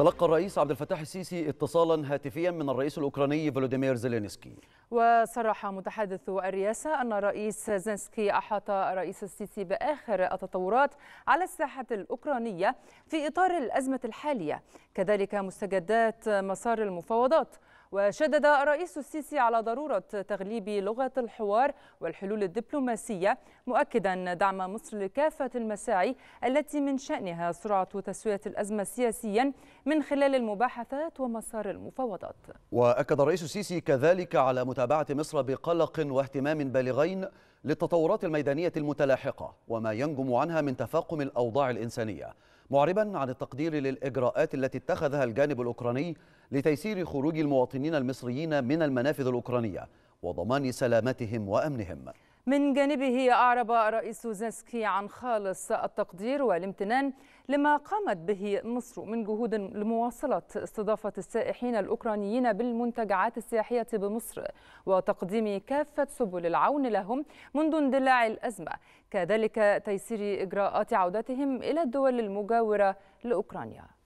تلقى الرئيس عبد الفتاح السيسي اتصالا هاتفيا من الرئيس الاوكراني فلوديمير زيلينسكي وصرح متحدث الرئاسه ان الرئيس زينسكي احاط الرئيس السيسي باخر التطورات على الساحه الاوكرانيه في اطار الازمه الحاليه كذلك مستجدات مسار المفاوضات وشدد الرئيس السيسي على ضرورة تغليب لغة الحوار والحلول الدبلوماسية مؤكدا دعم مصر لكافة المساعي التي من شأنها سرعة تسوية الأزمة سياسيا من خلال المباحثات ومسار المفاوضات وأكد الرئيس السيسي كذلك على متابعة مصر بقلق واهتمام بالغين للتطورات الميدانية المتلاحقة وما ينجم عنها من تفاقم الأوضاع الإنسانية معربا عن التقدير للإجراءات التي اتخذها الجانب الأوكراني لتيسير خروج المواطنين المصريين من المنافذ الأوكرانية وضمان سلامتهم وأمنهم من جانبه أعرب رئيس زنسكي عن خالص التقدير والامتنان لما قامت به مصر من جهود لمواصلة استضافة السائحين الأوكرانيين بالمنتجعات السياحية بمصر وتقديم كافة سبل العون لهم منذ اندلاع الأزمة كذلك تيسير إجراءات عودتهم إلى الدول المجاورة لأوكرانيا